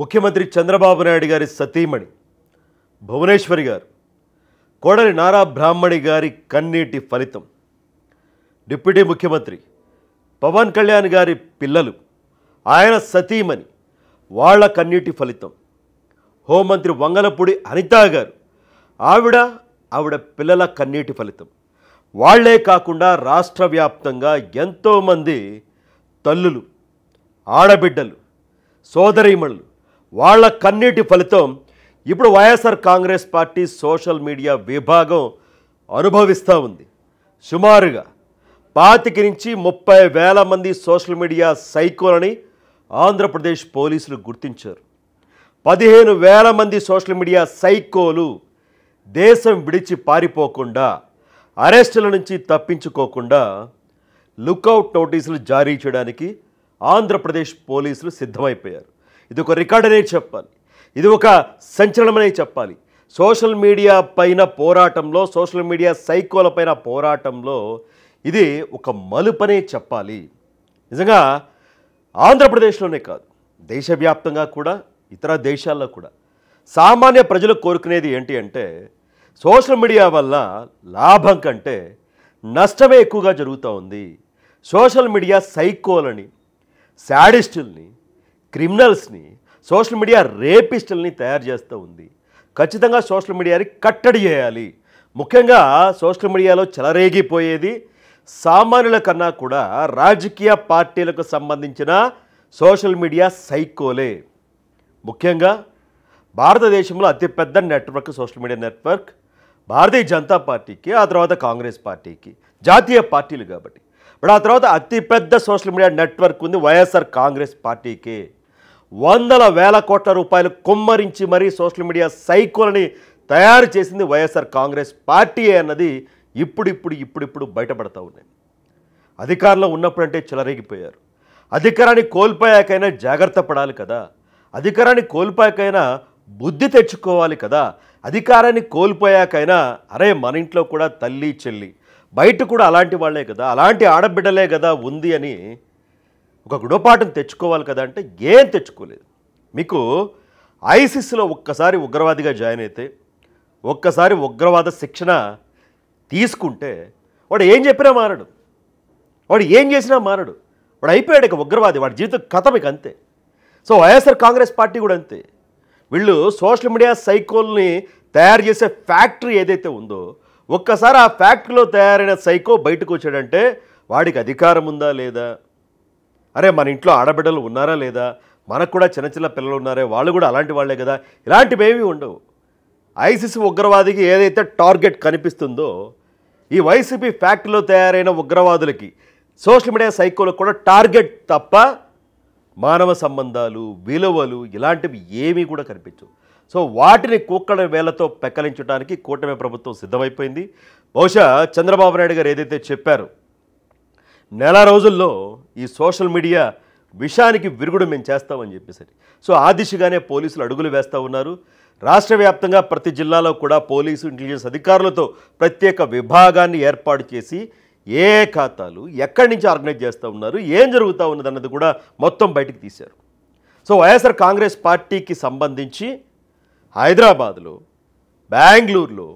ముఖ్యమంత్రి చంద్రబాబు నాయుడు గారి సతీమణి భువనేశ్వరి గారు కోడలి నారా బ్రాహ్మణి గారి కన్నీటి ఫలితం డిప్యూటీ ముఖ్యమంత్రి పవన్ కళ్యాణ్ గారి పిల్లలు ఆయన సతీమణి వాళ్ళ కన్నీటి ఫలితం హోంమంత్రి వంగలపూడి అనితా గారు ఆవిడ ఆవిడ పిల్లల కన్నీటి ఫలితం వాళ్లే కాకుండా రాష్ట్ర వ్యాప్తంగా ఎంతోమంది తల్లులు ఆడబిడ్డలు సోదరీమణులు వాళ్ళ కన్నీటి ఫలితం ఇప్పుడు YSR Congress party social media విభాగం అనుభవిస్తూ ఉంది సుమారుగా పాతికి నుంచి ముప్పై వేల మంది సోషల్ మీడియా సైకోలని ఆంధ్రప్రదేశ్ పోలీసులు గుర్తించారు పదిహేను వేల మంది సోషల్ మీడియా సైకోలు దేశం విడిచి పారిపోకుండా అరెస్టుల నుంచి తప్పించుకోకుండా లుకౌట్ నోటీసులు జారీ చేయడానికి ఆంధ్రప్రదేశ్ పోలీసులు సిద్ధమైపోయారు ఇది ఒక రికార్డ్ అనేది చెప్పాలి ఇది ఒక సంచలనమనే చెప్పాలి సోషల్ మీడియా పైన పోరాటంలో సోషల్ మీడియా సైకోల పైన పోరాటంలో ఇది ఒక మలుపనే చెప్పాలి నిజంగా ఆంధ్రప్రదేశ్లోనే కాదు దేశవ్యాప్తంగా కూడా ఇతర దేశాల్లో కూడా సామాన్య ప్రజలు కోరుకునేది ఏంటి అంటే సోషల్ మీడియా వల్ల లాభం కంటే నష్టమే ఎక్కువగా జరుగుతూ ఉంది సోషల్ మీడియా సైకోలని శాడిస్టుల్ని క్రిమినల్స్ని సోషల్ మీడియా రేపిస్టుల్ని తయారు చేస్తూ ఉంది ఖచ్చితంగా సోషల్ మీడియాని కట్టడి చేయాలి ముఖ్యంగా సోషల్ మీడియాలో చెలరేగిపోయేది సామాన్యుల కన్నా కూడా రాజకీయ పార్టీలకు సంబంధించిన సోషల్ మీడియా సైకోలే ముఖ్యంగా భారతదేశంలో అతిపెద్ద network social media network Bharatiya Janata పార్టీకి ఆ తర్వాత కాంగ్రెస్ పార్టీకి జాతీయ పార్టీలు కాబట్టి ఇప్పుడు ఆ తర్వాత అతిపెద్ద సోషల్ మీడియా నెట్వర్క్ ఉంది వైఎస్ఆర్ కాంగ్రెస్ పార్టీకే వందల వేల కోట్ల రూపాయలు కొమ్మరించి మరీ సోషల్ మీడియా సైకోలని తయారు చేసింది వైఎస్ఆర్ కాంగ్రెస్ పార్టీ అన్నది ఇప్పుడిప్పుడు ఇప్పుడిప్పుడు బయటపడతా ఉన్నాయి అధికారంలో ఉన్నప్పుడంటే చెలరేగిపోయారు అధికారాన్ని కోల్పోయాకైనా జాగ్రత్త పడాలి కదా అధికారాన్ని కోల్పోయాకైనా బుద్ధి తెచ్చుకోవాలి కదా అధికారాన్ని కోల్పోయాకైనా అరే మన ఇంట్లో కూడా తల్లి చెల్లి బయట కూడా అలాంటి వాళ్ళే కదా అలాంటి ఆడబిడ్డలే కదా ఉంది అని ఒక గుణపాఠం తెచ్చుకోవాలి కదా అంటే ఏం తెచ్చుకోలేదు మీకు ఐసిస్లో ఒక్కసారి ఉగ్రవాదిగా జాయిన్ అయితే ఒక్కసారి ఉగ్రవాద శిక్షణ తీసుకుంటే వాడు ఏం చెప్పినా మారడు వాడు ఏం చేసినా మారడు వాడు అయిపోయాడు ఇక ఉగ్రవాది వాడి జీవితం కథ మీకు అంతే సో వైఎస్ఆర్ కాంగ్రెస్ పార్టీ కూడా అంతే వీళ్ళు సోషల్ మీడియా సైకోల్ని తయారు చేసే ఫ్యాక్టరీ ఏదైతే ఉందో ఒక్కసారి ఆ ఫ్యాక్టరీలో తయారైన సైకో బయటకు వచ్చాడంటే వాడికి అధికారం ఉందా లేదా అరే మన ఇంట్లో ఆడబిడ్డలు ఉన్నారా లేదా మనకు కూడా చిన్న చిన్న పిల్లలు ఉన్నారే వాళ్ళు కూడా అలాంటి వాళ్ళే కదా ఇలాంటివేమీ ఉండవు ఐసిస్ ఉగ్రవాదికి ఏదైతే టార్గెట్ కనిపిస్తుందో ఈ వైసీపీ ఫ్యాక్టరీలో తయారైన ఉగ్రవాదులకి సోషల్ మీడియా సైకోలకు కూడా టార్గెట్ తప్ప మానవ సంబంధాలు విలువలు ఇలాంటివి ఏమీ కూడా కనిపించవు సో వాటిని కుక్కల వేలతో పెక్కలించడానికి కూటమి ప్రభుత్వం సిద్ధమైపోయింది బహుశా చంద్రబాబు నాయుడు గారు ఏదైతే చెప్పారు నెల రోజుల్లో ఈ సోషల్ మీడియా విషానికి విరుగుడు మేము చేస్తామని చెప్పేసి సో ఆ దిశగానే పోలీసులు అడుగులు వేస్తూ ఉన్నారు రాష్ట్ర వ్యాప్తంగా ప్రతి జిల్లాలో కూడా పోలీసు ఇంటెలిజెన్స్ అధికారులతో ప్రత్యేక విభాగాన్ని ఏర్పాటు చేసి ఏ ఖాతాలు ఎక్కడి నుంచి ఆర్గనైజ్ చేస్తూ ఉన్నారు ఏం జరుగుతూ ఉన్నది కూడా మొత్తం బయటికి తీశారు సో వైఎస్ఆర్ కాంగ్రెస్ పార్టీకి సంబంధించి హైదరాబాద్లో బెంగళూరులో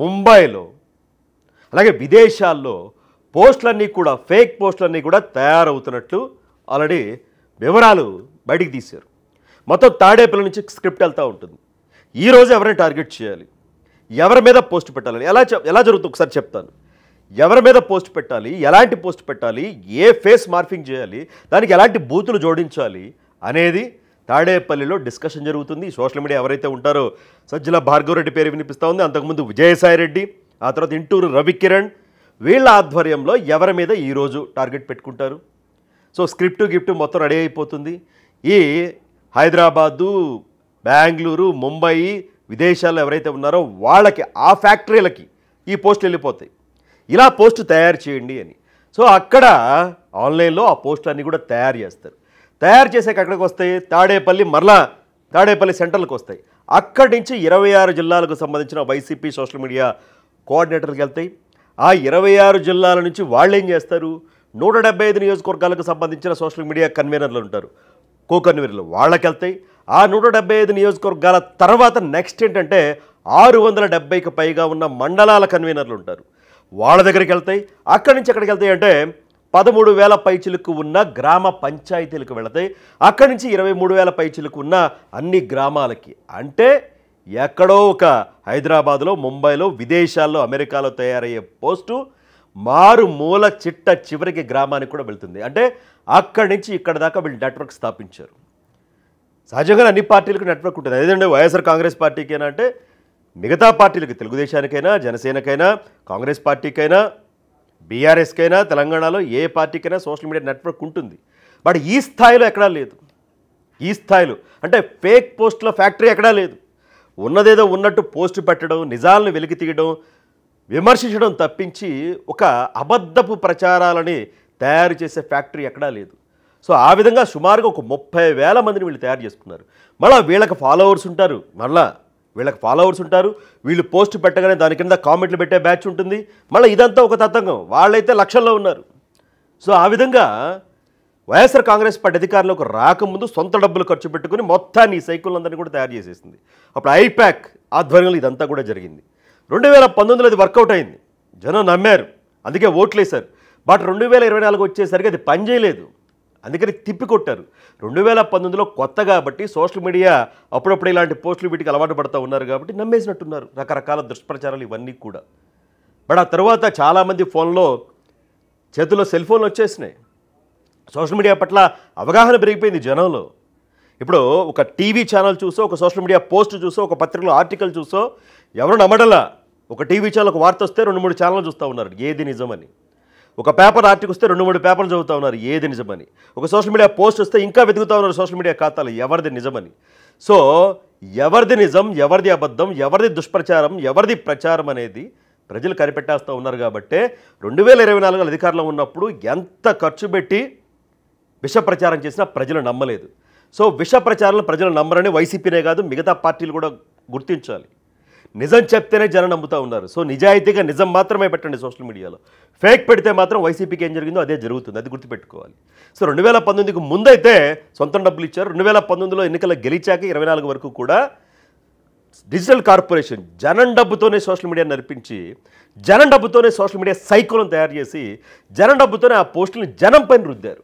ముంబైలో అలాగే విదేశాల్లో పోస్టులన్నీ కూడా ఫేక్ పోస్టులన్నీ కూడా తయారవుతున్నట్లు ఆల్రెడీ వివరాలు బయటికి తీశారు మొత్తం తాడేపల్లి నుంచి స్క్రిప్ట్ వెళ్తూ ఉంటుంది ఈరోజు ఎవరిని టార్గెట్ చేయాలి ఎవరి మీద పోస్ట్ పెట్టాలని ఎలా ఎలా జరుగుతుంది ఒకసారి చెప్తాను ఎవరి మీద పోస్ట్ పెట్టాలి ఎలాంటి పోస్ట్ పెట్టాలి ఏ ఫేస్ మార్ఫింగ్ చేయాలి దానికి ఎలాంటి బూతులు జోడించాలి అనేది తాడేపల్లిలో డిస్కషన్ జరుగుతుంది సోషల్ మీడియా ఎవరైతే ఉంటారో సజ్జల భార్గవరెడ్డి పేరు వినిపిస్తూ ఉంది అంతకుముందు విజయసాయి రెడ్డి ఆ తర్వాత ఇంటూరు రవికిరణ్ వీళ్ళ ఆధ్వర్యంలో ఎవరి మీద ఈరోజు టార్గెట్ పెట్టుకుంటారు సో స్క్రిప్టు గిఫ్ట్ మొత్తం రెడీ అయిపోతుంది ఈ హైదరాబాదు బెంగళూరు ముంబై విదేశాల్లో ఎవరైతే ఉన్నారో వాళ్ళకి ఆ ఫ్యాక్టరీలకి ఈ పోస్టులు వెళ్ళిపోతాయి ఇలా పోస్టు తయారు చేయండి అని సో అక్కడ ఆన్లైన్లో ఆ పోస్టులన్నీ కూడా తయారు చేస్తారు తయారు చేసాక అక్కడికి వస్తాయి తాడేపల్లి మరలా తాడేపల్లి సెంటర్లకు వస్తాయి అక్కడి నుంచి ఇరవై ఆరు జిల్లాలకు సంబంధించిన వైసీపీ సోషల్ మీడియా కోఆర్డినేటర్కి వెళ్తాయి ఆ ఇరవై ఆరు జిల్లాల నుంచి వాళ్ళు ఏం చేస్తారు నూట డెబ్బై ఐదు నియోజకవర్గాలకు సంబంధించిన సోషల్ మీడియా కన్వీనర్లు ఉంటారు కో కన్వీనర్లు వాళ్ళకి వెళ్తాయి ఆ నూట డెబ్బై ఐదు నియోజకవర్గాల తర్వాత నెక్స్ట్ ఏంటంటే ఆరు వందల డెబ్బైకి పైగా ఉన్న మండలాల కన్వీనర్లు ఉంటారు వాళ్ళ దగ్గరికి వెళ్తాయి అక్కడి నుంచి ఎక్కడికి వెళ్తాయి అంటే పదమూడు వేల పైచిలకు ఉన్న గ్రామ పంచాయతీలకు వెళతాయి అక్కడి నుంచి ఇరవై మూడు వేల పైచిలకు ఉన్న అన్ని గ్రామాలకి అంటే ఎక్కడో ఒక హైదరాబాద్లో ముంబైలో విదేశాల్లో అమెరికాలో తయారయ్యే పోస్టు మారు మూల చిట్ట చివరికి గ్రామానికి కూడా వెళ్తుంది అంటే అక్కడి నుంచి ఇక్కడ దాకా వీళ్ళు నెట్వర్క్ స్థాపించారు సహజంగా అన్ని పార్టీలకు నెట్వర్క్ ఉంటుంది ఏదంటే వైఎస్ఆర్ కాంగ్రెస్ పార్టీకైనా అంటే మిగతా పార్టీలకు తెలుగుదేశానికైనా జనసేనకైనా కాంగ్రెస్ పార్టీకైనా బీఆర్ఎస్కైనా తెలంగాణలో ఏ పార్టీకైనా సోషల్ మీడియా నెట్వర్క్ ఉంటుంది బట్ ఈ స్థాయిలో ఎక్కడా లేదు ఈ స్థాయిలో అంటే ఫేక్ పోస్టుల ఫ్యాక్టరీ ఎక్కడా లేదు ఉన్నదేదో ఉన్నట్టు పోస్ట్ పెట్టడం నిజాలను వెలికి తీయడం విమర్శించడం తప్పించి ఒక అబద్ధపు ప్రచారాలని తయారు చేసే ఫ్యాక్టరీ ఎక్కడా లేదు సో ఆ విధంగా సుమారుగా ఒక ముప్పై వేల మందిని వీళ్ళు తయారు చేసుకున్నారు మళ్ళీ వీళ్ళకి ఫాలోవర్స్ ఉంటారు మళ్ళా వీళ్ళకి ఫాలోవర్స్ ఉంటారు వీళ్ళు పోస్ట్ పెట్టగానే దాని కింద కామెంట్లు పెట్టే బ్యాచ్ ఉంటుంది మళ్ళీ ఇదంతా ఒక తతంగం వాళ్ళైతే లక్షల్లో ఉన్నారు సో ఆ విధంగా వైఎస్ఆర్ కాంగ్రెస్ పార్టీ అధికారంలోకి రాకముందు సొంత డబ్బులు ఖర్చు పెట్టుకుని మొత్తాన్ని ఈ సైకిళ్ళందరినీ కూడా తయారు చేసేసింది అప్పుడు ఐప్యాక్ ఆధ్వర్యంలో ఇదంతా కూడా జరిగింది రెండు వేల పంతొమ్మిదిలో అది వర్కౌట్ అయింది జనం నమ్మారు అందుకే ఓట్లేశారు బట్ రెండు వేల ఇరవై నాలుగు వచ్చేసరికి అది పనిచేయలేదు అందుకని తిప్పికొట్టారు రెండు వేల పంతొమ్మిదిలో కొత్త కాబట్టి సోషల్ మీడియా అప్పుడప్పుడు ఇలాంటి పోస్టులు వీటికి అలవాటు పడుతూ ఉన్నారు కాబట్టి నమ్మేసినట్టున్నారు రకరకాల దుష్ప్రచారాలు ఇవన్నీ కూడా బట్ ఆ తర్వాత చాలామంది ఫోన్లో చేతిలో సెల్ ఫోన్లు వచ్చేసినాయి సోషల్ మీడియా పట్ల అవగాహన పెరిగిపోయింది జనంలో ఇప్పుడు ఒక టీవీ ఛానల్ చూసో ఒక సోషల్ మీడియా పోస్ట్ చూసో ఒక పత్రికలో ఆర్టికల్ చూసో ఎవరు నమ్మడలా ఒక టీవీ ఛానల్ ఒక వార్త వస్తే రెండు మూడు ఛానల్ చూస్తూ ఉన్నారు ఏది నిజమని ఒక పేపర్ ఆర్టికల్ వస్తే రెండు మూడు పేపర్లు చదువుతూ ఉన్నారు ఏది నిజమని ఒక సోషల్ మీడియా పోస్ట్ వస్తే ఇంకా వెతుకుతూ ఉన్నారు సోషల్ మీడియా ఖాతాలు ఎవరిది నిజమని సో ఎవరిది నిజం ఎవరిది అబద్ధం ఎవరిది దుష్ప్రచారం ఎవరిది ప్రచారం అనేది ప్రజలు కనిపెట్టేస్తూ ఉన్నారు కాబట్టే రెండు వేల ఇరవై నాలుగులో అధికారంలో ఉన్నప్పుడు ఎంత ఖర్చు పెట్టి విష ప్రచారం చేసినా ప్రజలు నమ్మలేదు సో విష ప్రచారాలు ప్రజలు నమ్మరని వైసీపీనే కాదు మిగతా పార్టీలు కూడా గుర్తించాలి నిజం చెప్తేనే జనం నమ్ముతూ ఉన్నారు సో నిజాయితీగా నిజం మాత్రమే పెట్టండి సోషల్ మీడియాలో ఫేక్ పెడితే మాత్రం వైసీపీకి ఏం జరిగిందో అదే జరుగుతుంది అది గుర్తుపెట్టుకోవాలి సో రెండు వేల పంతొమ్మిదికి ముందైతే సొంతం డబ్బులు ఇచ్చారు రెండు వేల పంతొమ్మిదిలో ఎన్నికల గెలిచాక ఇరవై నాలుగు వరకు కూడా డిజిటల్ కార్పొరేషన్ జనం డబ్బుతోనే సోషల్ మీడియా నడిపించి జనం డబ్బుతోనే సోషల్ మీడియా సైకోలను తయారు చేసి జనం డబ్బుతోనే ఆ పోస్టులను జనం పైన రుద్దారు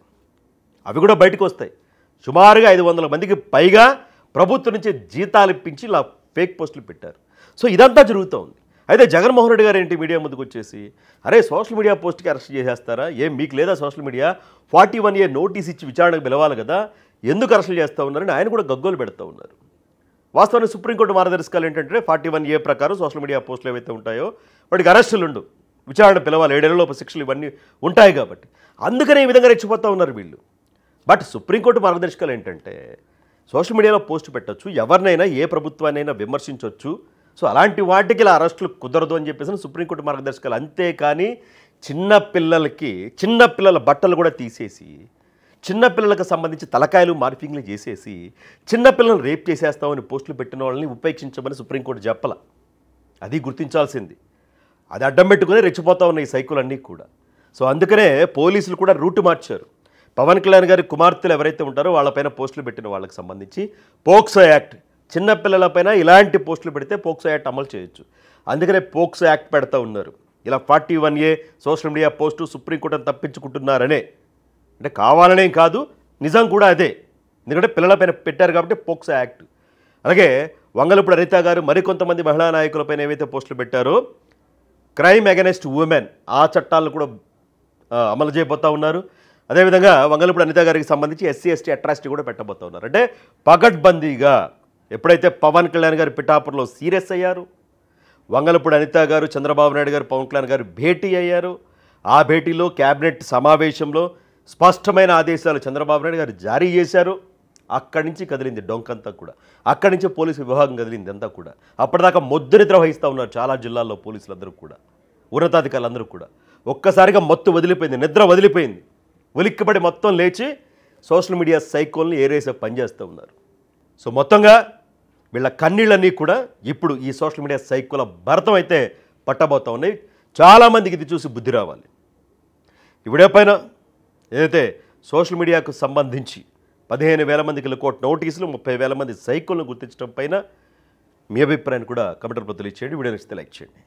అవి కూడా బయటకు వస్తాయి సుమారుగా ఐదు వందల మందికి పైగా ప్రభుత్వం నుంచి జీతాలు ఇప్పించి ఇలా ఫేక్ పోస్టులు పెట్టారు సో ఇదంతా జరుగుతూ ఉంది అయితే జగన్మోహన్ రెడ్డి గారు ఏంటి మీడియా ముందుకు వచ్చేసి అరే సోషల్ మీడియా పోస్ట్కి అరెస్ట్ చేసేస్తారా ఏం మీకు లేదా social media forty one A notice ఇచ్చి విచారణకు పిలవాలి కదా ఎందుకు అరెస్టులు చేస్తూ ఉన్నారని ఆయన కూడా గగ్గోలు పెడుతూ ఉన్నారు వాస్తవానికి సుప్రీంకోర్టు మార్గదర్శకాలు ఏంటంటే ఫార్టీ వన్ ఏ ప్రకారం సోషల్ మీడియా పోస్టులు ఏవైతే ఉంటాయో వాటికి అరెస్టులు ఉండు విచారణ పిలవాలి ఏడేళ్ళలోపు శిక్షలు ఇవన్నీ ఉంటాయి కాబట్టి అందుకనే ఈ విధంగా రెచ్చిపోతూ ఉన్నారు వీళ్ళు బట్ సుప్రీంకోర్టు మార్గదర్శకాలు ఏంటంటే సోషల్ మీడియాలో పోస్ట్ పెట్టచ్చు ఎవరినైనా ఏ ప్రభుత్వాన్నైనా విమర్శించవచ్చు సో అలాంటి వాటికి ఇలా అరెస్టులు కుదరదు అని చెప్పేసి సుప్రీంకోర్టు మార్గదర్శకాలు అంతేకాని చిన్న పిల్లలకి చిన్న పిల్లల బట్టలు కూడా తీసేసి చిన్నపిల్లలకు సంబంధించి తలకాయలు మార్పింగ్లు చేసేసి చిన్నపిల్లలను రేప్ చేసేస్తామని పోస్టులు పెట్టిన వాళ్ళని ఉపేక్షించమని సుప్రీంకోర్టు చెప్పాల అది గుర్తించాల్సింది అది అడ్డం పెట్టుకుని రెచ్చిపోతా ఉన్నాయి సైకులన్నీ కూడా సో అందుకనే పోలీసులు కూడా రూట్ మార్చారు పవన్ కళ్యాణ్ గారి కుమార్తెలు ఎవరైతే ఉంటారో వాళ్ళపైన పోస్టులు పెట్టిన వాళ్ళకి సంబంధించి పోక్సో యాక్ట్ చిన్నపిల్లలపైన ఇలాంటి పోస్టులు పెడితే పోక్సో యాక్ట్ అమలు చేయొచ్చు అందుకనే పోక్సో యాక్ట్ పెడతా ఉన్నారు ఇలా forty one A social media post సుప్రీంకోర్టును తప్పించుకుంటున్నారనే అంటే కావాలనే కాదు నిజం కూడా అదే ఎందుకంటే పిల్లలపైన పెట్టారు కాబట్టి పోక్సో యాక్ట్ అలాగే వంగలపూడి రవిత గారు మరికొంతమంది మహిళా నాయకులపైన ఏవైతే పోస్టులు పెట్టారో క్రైమ్ అగెనెస్ట్ ఉమెన్ ఆ చట్టాలను కూడా అమలు చేయబోతూ ఉన్నారు అదేవిధంగా వంగలపూడి అనిత గారికి సంబంధించి ఎస్సీ ఎస్టీ అట్రాసిటీ కూడా ఉన్నారు అంటే పగడ్బందీగా ఎప్పుడైతే పవన్ కళ్యాణ్ గారు పిఠాపురలో సీరియస్ అయ్యారు వంగలపూడి అనిత గారు చంద్రబాబు నాయుడు గారు పవన్ కళ్యాణ్ గారు భేటీ అయ్యారు ఆ భేటీలో కేబినెట్ సమావేశంలో స్పష్టమైన ఆదేశాలు చంద్రబాబు నాయుడు గారు జారీ చేశారు అక్కడి నుంచి కదిలింది డొంకంతా కూడా అక్కడి నుంచి పోలీసు విభాగం కదిలింది అంతా కూడా అప్పటిదాకా మొద్దునిద్ర వహిస్తూ ఉన్నారు చాలా జిల్లాల్లో పోలీసులందరూ కూడా ఉన్నతాధికారులందరూ కూడా ఒక్కసారిగా మత్తు వదిలిపోయింది నిద్ర వదిలిపోయింది ఉలిక్కిపడి మొత్తం లేచి సోషల్ మీడియా సైకోల్ని ఏరేసే పనిచేస్తూ ఉన్నారు సో మొత్తంగా వీళ్ళ కన్నీళ్ళన్నీ కూడా ఇప్పుడు ఈ సోషల్ మీడియా సైకోల భరతం అయితే పట్టబోతా ఉన్నాయి చాలామందికి ఇది చూసి బుద్ధి రావాలి ఇవిడే పైన ఏదైతే సోషల్ మీడియాకు సంబంధించి పదిహేను వేల మందికి కోట్ నోటీసులు ముప్పై వేల మంది సైకిల్ను గుర్తించడం పైన మీ అభిప్రాయాన్ని కూడా కంప్యూటర్ బదులు ఇచ్చేయండి వీడియో నచ్చితే లైక్ చేయండి